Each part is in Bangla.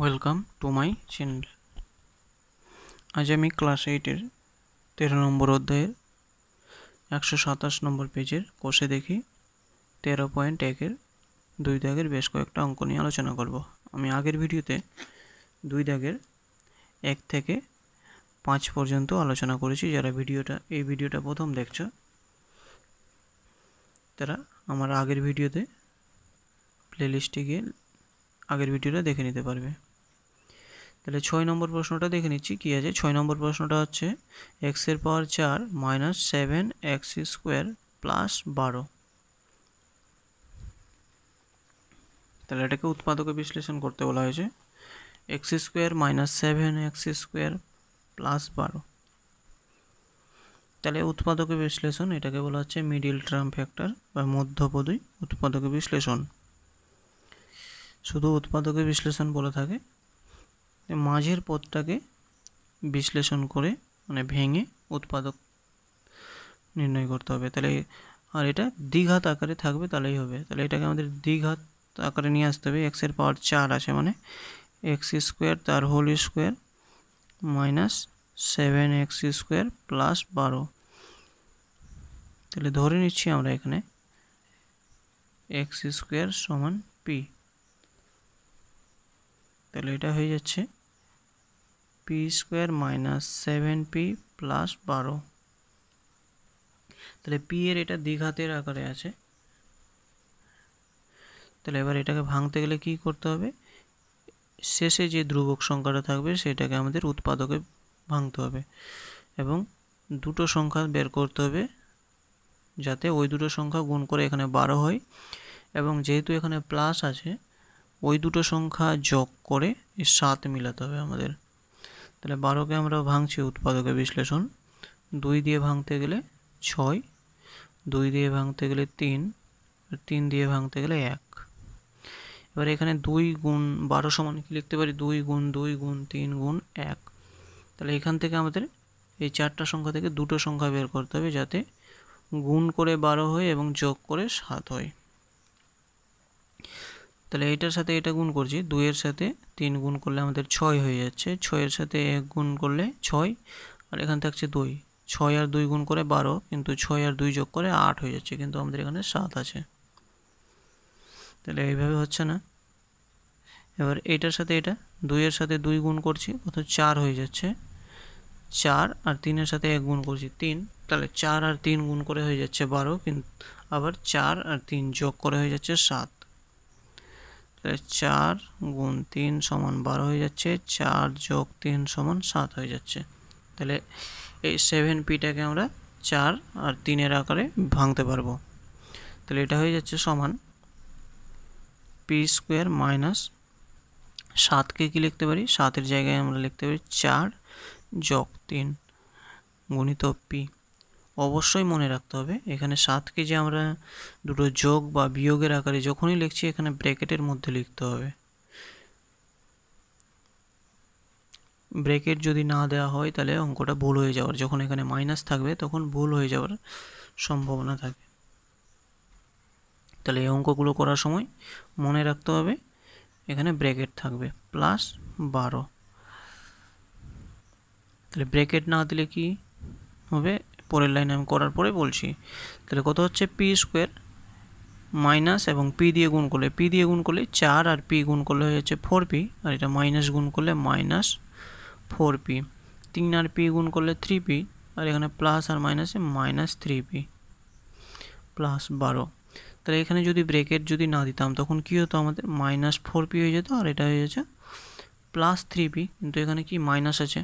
ওয়েলকাম টু মাই চ্যানেল আজ আমি ক্লাস এইটের তেরো নম্বর অধ্যায়ের একশো সাতাশ নম্বর পেজের কোষে দেখি তেরো পয়েন্ট একের দুই দাগের বেশ কয়েকটা অঙ্ক নিয়ে আলোচনা করব আমি আগের ভিডিওতে দুই দাগের এক থেকে পাঁচ পর্যন্ত আলোচনা করেছি যারা ভিডিওটা এই ভিডিওটা প্রথম দেখছ তারা আমার আগের ভিডিওতে প্লেলিস্টে গিয়ে আগের ভিডিওটা দেখে নিতে পারবে তাহলে ছয় নম্বর প্রশ্নটা দেখে নিচ্ছি কী আছে ছয় নম্বর প্রশ্নটা হচ্ছে এক্সের পাওয়ার চার minus seven x square plus বারো তাহলে এটাকে উৎপাদকে বিশ্লেষণ করতে বলা হয়েছে x square minus seven x square plus বারো তাহলে উৎপাদকে বিশ্লেষণ এটাকে বলা হচ্ছে মিডিল ট্রাম্প ফ্যাক্টর বা মধ্যপদী উৎপাদকে বিশ্লেষণ শুধু উৎপাদকে বিশ্লেষণ বলে থাকে মাঝের পথটাকে বিশ্লেষণ করে মানে ভেঙে উৎপাদক নির্ণয় করতে হবে তাহলে আর এটা দ্বিঘাত আকারে থাকবে তাহলেই হবে তাহলে এটাকে আমাদের দ্বিঘাত আকারে নিয়ে আসতে হবে এক্সের পাওয়ার চার আছে মানে এক্স স্কোয়ার তার whole square minus seven x square plus বারো তাহলে ধরে নিচ্ছি আমরা এখানে এক্স স্কোয়ার সমান পি তাহলে এটা হয়ে যাচ্ছে p square minus seven p plus বারো তাহলে পি এর এটা দ্বিঘাতের আকারে আছে তাহলে এবার এটাকে ভাঙতে গেলে কি করতে হবে শেষে যে ধ্রুবক সংখ্যাটা থাকবে সেটাকে আমাদের উৎপাদকে ভাঙতে হবে এবং দুটো সংখ্যা বের করতে হবে যাতে ওই দুটো সংখ্যা গুণ করে এখানে বারো হয় এবং যেহেতু এখানে প্লাস আছে ওই দুটো সংখ্যা যোগ করে সাত মিলাতে হবে আমাদের তাহলে বারোকে আমরা ভাঙছি উৎপাদকে বিশ্লেষণ দুই দিয়ে ভাঙতে গেলে ছয় দুই দিয়ে ভাঙতে গেলে তিন তিন দিয়ে ভাঙতে গেলে এক এবার এখানে দুই গুণ বারো সমান কি লিখতে পারি দুই গুণ দুই গুণ তিন গুণ এক তাহলে এখান থেকে আমাদের এই চারটা সংখ্যা থেকে দুটো সংখ্যা বের করতে হবে যাতে গুণ করে বারো হয় এবং যোগ করে সাত হয় তাহলে এটার সাথে এটা গুণ করছি দুইয়ের সাথে তিন গুণ করলে আমাদের ছয় হয়ে যাচ্ছে ছয়ের সাথে এক গুণ করলে ছয় আর এখানে থাকছে দুই ছয় আর দুই গুণ করে বারো কিন্তু ছয় আর দুই যোগ করে আট হয়ে যাচ্ছে কিন্তু আমাদের এখানে সাত আছে তাহলে এইভাবে হচ্ছে না এবার এটার সাথে এটা দুইয়ের সাথে দুই গুণ করছি অর্থাৎ চার হয়ে যাচ্ছে চার আর তিনের সাথে এক গুণ করছি তিন তাহলে চার আর তিন গুণ করে হয়ে যাচ্ছে বারো কিন্তু আবার চার আর তিন যোগ করে হয়ে যাচ্ছে সাত তাহলে চার গুণ তিন সমান বারো হয়ে যাচ্ছে চার যোগ তিন সমান সাত হয়ে যাচ্ছে তাহলে এই সেভেন পিটাকে আমরা চার আর তিনের আকারে ভাঙতে পারবো তাহলে এটা হয়ে যাচ্ছে সমান পি স্কোয়ার মাইনাস সাতকে কি লিখতে পারি সাতের জায়গায় আমরা লিখতে পারি চার যোগ তিন গুণিত পি অবশ্যই মনে রাখতে হবে এখানে সাত কেজি আমরা দুটো যোগ বা বিয়োগের আকারে যখনই লিখছি এখানে ব্র্যাকেটের মধ্যে লিখতে হবে ব্রেকেট যদি না দেওয়া হয় তাহলে অঙ্কটা ভুল হয়ে যাওয়ার যখন এখানে মাইনাস থাকবে তখন ভুল হয়ে যাওয়ার সম্ভাবনা থাকে তাহলে এই অঙ্কগুলো করার সময় মনে রাখতে হবে এখানে ব্রেকেট থাকবে প্লাস বারো তাহলে ব্রেকেট না দিলে কি হবে পরের লাইনে আমি করার পরে বলছি তাহলে কত হচ্ছে পি স্কোয়ার মাইনাস এবং পি দিয়ে গুণ করলে পি দিয়ে গুণ করলে চার আর পি গুণ করলে হয়ে যাচ্ছে ফোর পি আর এটা মাইনাস গুণ করলে মাইনাস ফোর পি তিন আর পি গুণ করলে থ্রি পি আর এখানে প্লাস আর মাইনাসে মাইনাস থ্রি পি প্লাস বারো তাহলে এখানে যদি ব্রেকেট যদি না দিতাম তখন কী হতো আমাদের মাইনাস ফোর পি হয়ে যেত আর এটা হয়ে যাচ্ছে প্লাস থ্রি পি কিন্তু এখানে কি মাইনাস আছে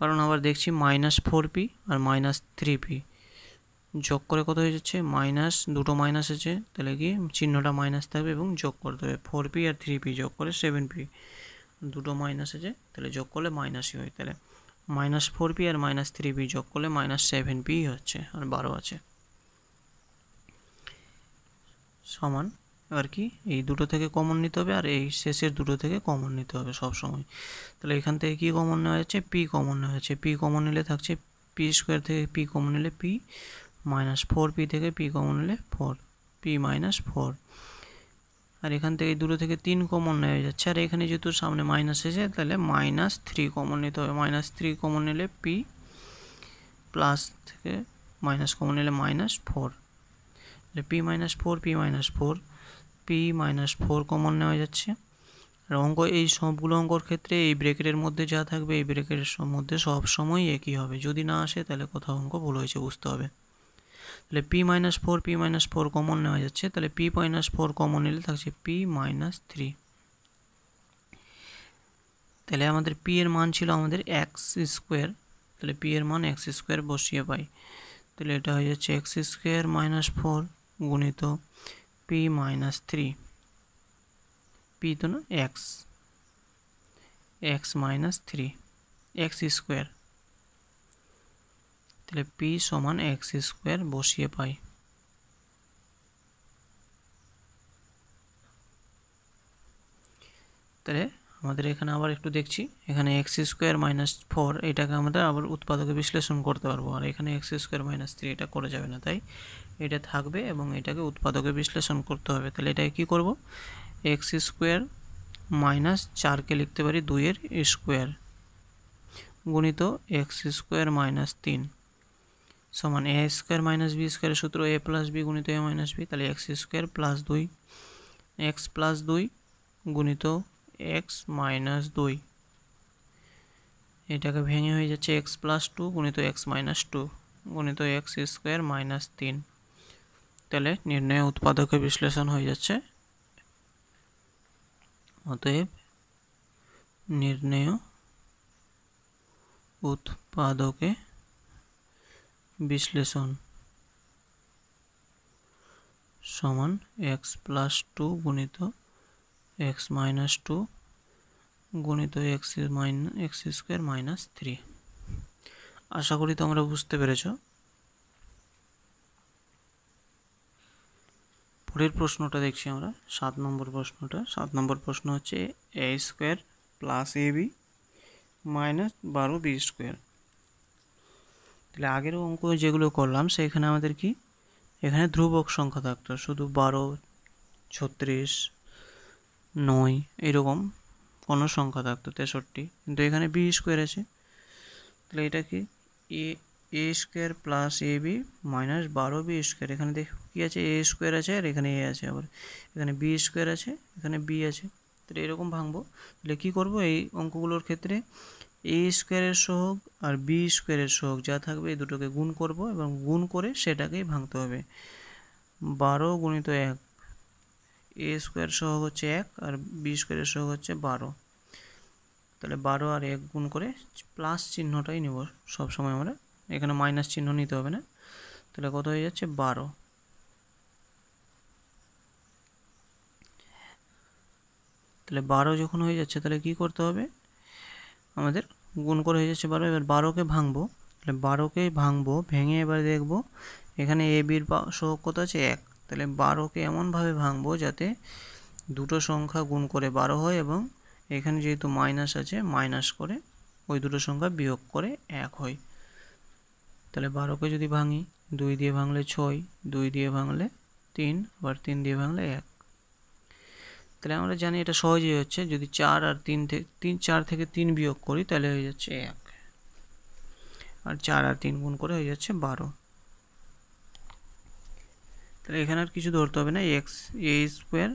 কারণ আবার দেখছি মাইনাস ফোর পি আর মাইনাস থ্রি পি যোগ করে কত হয়ে যাচ্ছে মাইনাস দুটো মাইনাস আছে তাহলে কি চিহ্নটা মাইনাস থাকবে এবং যোগ করতে হবে ফোর পি আর থ্রি পি যোগ করে সেভেন পি দুটো মাইনাস আছে তাহলে যোগ করলে মাইনাসই হয় তাহলে মাইনাস ফোর পি আর মাইনাস থ্রি পি যোগ করলে মাইনাস সেভেন পি হচ্ছে আর বারো আছে সমান আর কি এই দুটো থেকে কমন নিতে হবে আর এই শেষের দুটো থেকে কমন নিতে হবে সব সময় তাহলে এখান থেকে কি কমন নেওয়া যাচ্ছে পি কমন নেওয়া যাচ্ছে পি কমন নিলে থাকছে পি স্কোয়ার থেকে পি কমন নিলে পি মাইনাস ফোর পি থেকে পি কমন নিলে ফোর পি মাইনাস ফোর আর এখান থেকে দুটো থেকে তিন কমন নেওয়া যাচ্ছে আর এখানে যেহেতু সামনে মাইনাস এসে তাহলে মাইনাস থ্রি কমন নিতে হবে মাইনাস থ্রি কমন নিলে পি প্লাস থেকে মাইনাস কমন নিলে মাইনাস ফোর তাহলে P minus four P minus four P minus four common নেওয়া যাচ্ছে আর অঙ্ক এই সবগুলো অঙ্কর ক্ষেত্রে এই ব্রেকেটের মধ্যে যা থাকবে এই ব্রেকেটের মধ্যে সব সময় একই হবে যদি না আসে তাহলে কোথাও অঙ্ক ভুল হয়েছে বুঝতে হবে তাহলে P minus four P minus four common নেওয়া যাচ্ছে তাহলে পি মাইনাস ফোর কমন নিলে থাকছে পি মাইনাস থ্রি তাহলে আমাদের পি এর মান ছিল আমাদের এক্স স্কোয়ার তাহলে পি এর মান এক্স স্কোয়ার বসিয়ে পাই তাহলে এটা হয়ে যাচ্ছে এক্স স্কোয়ার মাইনাস ফোর গুণিত पी माइनस थ्री पी तो ना x x minus three x square তাহলে পি সমান এক্স স্কোয়ার বসিয়ে পাই তাহলে আমাদের এখানে আবার একটু দেখছি এখানে এক্স স্কোয়ার মাইনাস ফোর এটাকে আমরা আবার উৎপাদকে বিশ্লেষণ করতে পারবো আর এখানে এক্স স্কোয়ার মাইনাস থ্রি এটা করা যাবে না তাই এটা থাকবে এবং এটাকে উৎপাদকে বিশ্লেষণ করতে হবে তাহলে এটাকে কী করবো এক্স স্কোয়ার মাইনাস চারকে লিখতে পারি দুইয়ের স্কোয়ার গুণিত এক্স স্কোয়ার মাইনাস তিন সমান এ স্কোয়ার মাইনাস বি স্কোয়ারের সূত্র এ প্লাস বি গুণিত এ মাইনাস বি তাহলে এক্স স্কোয়ার প্লাস দুই এক্স প্লাস দুই গুণিত এক্স মাইনাস দুই এটাকে ভেঙে হয়ে যাচ্ছে এক্স প্লাস টু গুণিত এক্স মাইনাস টু গুণিত এক্স স্কোয়ার মাইনাস তিন তাহলে নির্ণয় উৎপাদকের বিশ্লেষণ হয়ে যাচ্ছে অতএব নির্ণয় উৎপাদকে বিশ্লেষণ সমান এক্স প্লাস টু গুণিত এক্স মাইনাস টু গণিত x minus x square minus three আশা করি তোমরা বুঝতে পেরেছ পরের প্রশ্নটা দেখছি আমরা সাত নম্বর প্রশ্নটা সাত নম্বর প্রশ্ন হচ্ছে A square plus A B minus বারো বি স্কোয়ার তাহলে আগের অঙ্ক যেগুলো করলাম সেখানে আমাদের কি এখানে ধ্রুবক সংখ্যা থাকতো শুধু বারো ছত্রিশ নয় এরকম কোনো সংখ্যা থাকতো তেষট্টি কিন্তু এখানে বি স্কোয়ার আছে তাহলে এটা কি A A square plus A B minus বারো বি স্কোয়ার এখানে দেখ কী আছে এ স্কোয়ার আছে আর এখানে এ আছে আবার এখানে বি স্কোয়ার আছে এখানে বি আছে তাহলে এরকম ভাঙবো তাহলে কী করবো এই অঙ্কগুলোর ক্ষেত্রে এ স্কোয়ারের সহগ আর বি স্কোয়ারের সহগ যা থাকবে এই দুটোকে গুণ করব এবং গুণ করে সেটাকেই ভাঙতে হবে বারো গুণিত এক এ স্কোয়ার সহগ হচ্ছে এক আর বি স্কোয়ারের সহগ হচ্ছে বারো তাহলে বারো আর এক গুণ করে প্লাস চিহ্নটাই নেব সবসময় আমরা এখানে মাইনাস চিহ্ন নিতে হবে না তাহলে কত হয়ে যাচ্ছে বারো তাহলে বারো যখন হয়ে যাচ্ছে তাহলে কি করতে হবে আমাদের গুণ করে হয়ে যাচ্ছে বারো এবার বারোকে ভাঙবো তাহলে বারোকে ভাঙবো ভেঙে এবার দেখব এখানে এ বির সহ কত আছে এক তাহলে বারোকে এমনভাবে ভাঙবো যাতে দুটো সংখ্যা গুণ করে বারো হয় এবং এখানে যেহেতু মাইনাস আছে মাইনাস করে ওই দুটো সংখ্যা বিয়োগ করে এক হয় তাহলে বারোকে যদি ভাঙি দুই দিয়ে ভাঙলে ছয় দুই দিয়ে ভাঙলে তিন আবার তিন দিয়ে ভাঙলে এক তাহলে আমরা জানি এটা সহজেই হচ্ছে যদি চার আর তিন থেকে তিন চার থেকে তিন বিয়োগ করি তাহলে হয়ে যাচ্ছে এক আর চার আর তিন গুণ করে হয়ে যাচ্ছে বারো তাহলে এখানে আর কিছু ধরতে হবে না এক্স এ স্কোয়ার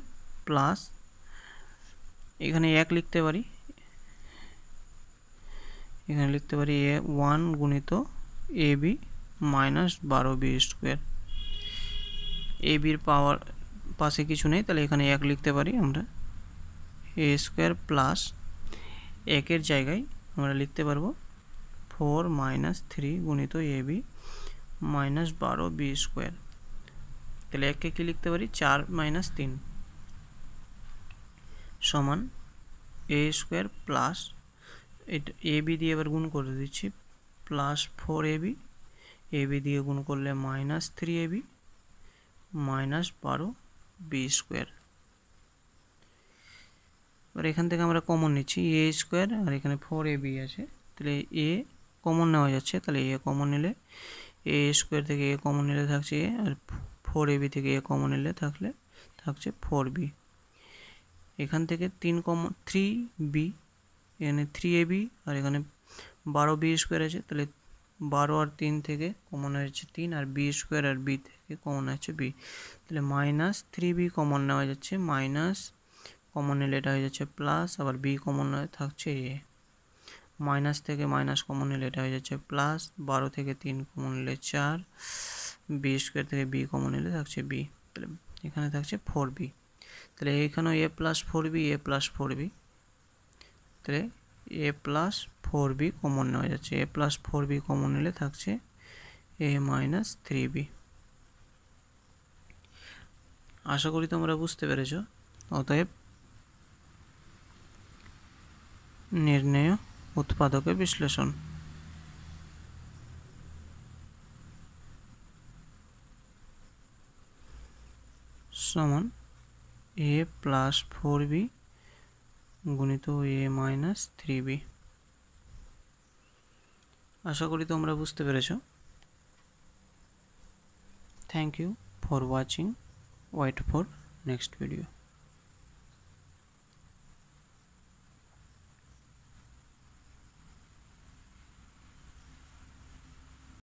প্লাস এখানে এক লিখতে পারি এখানে লিখতে পারি এ ওয়ান গুণিত এ বি মাইনাস বারো বি স্কোয়ার এ বির পাওয়ার পাশে কিছু নেই তাহলে এখানে এক লিখতে পারি আমরা এ স্কোয়ার প্লাস একের জায়গায় আমরা লিখতে পারবো ফোর মাইনাস থ্রি গুণিত এ বি মাইনাস বারো বি স্কোয়ার তাহলে এককে কী লিখতে পারি চার মাইনাস তিন সমান এ স্কোয়ার প্লাস এটা এ বি দিয়ে এবার গুণ করে দিচ্ছি plus four A B A B দিয়ে গুণ করলে minus three A B minus বারো বি স্কোয়ার এবার এখান থেকে আমরা কমন নিচ্ছি এ স্কোয়ার আর এখানে ফোর এ বি আছে তাহলে এ কমন নেওয়া যাচ্ছে তাহলে এ কমন নিলে এ স্কোয়ার থেকে এ কমন নিলে থাকছে এ আর ফোর এবি থেকে এ কমন এলে থাকলে থাকছে ফোর বি এখান থেকে তিন কমন থ্রি বি এখানে থ্রি এবি আর এখানে বারো বি স্কোয়ার আছে তাহলে বারো আর তিন থেকে কমন হয়েছে তিন আর বি স্কোয়ার আর বি থেকে কমন হয়েছে বি তাহলে মাইনাস থ্রি বি কমন নেওয়া যাচ্ছে মাইনাস কমন এলে এটা হয়ে যাচ্ছে প্লাস আবার বি কমন থাকছে এ মাইনাস থেকে মাইনাস কমন এলে এটা হয়ে যাচ্ছে প্লাস বারো থেকে তিন কমন এলে চার বি স্কোয়ার থেকে বি কমন এলে থাকছে বি তাহলে এখানে থাকছে ফোর বি তাহলে এখানেও A plus four B A plus four B তাহলে A plus four B common নেওয়া যাচ্ছে A plus four B common এলে থাকছে এ মাইনাস থ্রি বি আশা করি তোমরা বুঝতে পেরেছ অতএব নির্ণয় উৎপাদকের বিশ্লেষণ সমান এ প্লাস ফোর বি গুণিত এ মাইনাস থ্রি বি আশা করি তোমরা বুঝতে পেরেছ thank you for watching wait for next video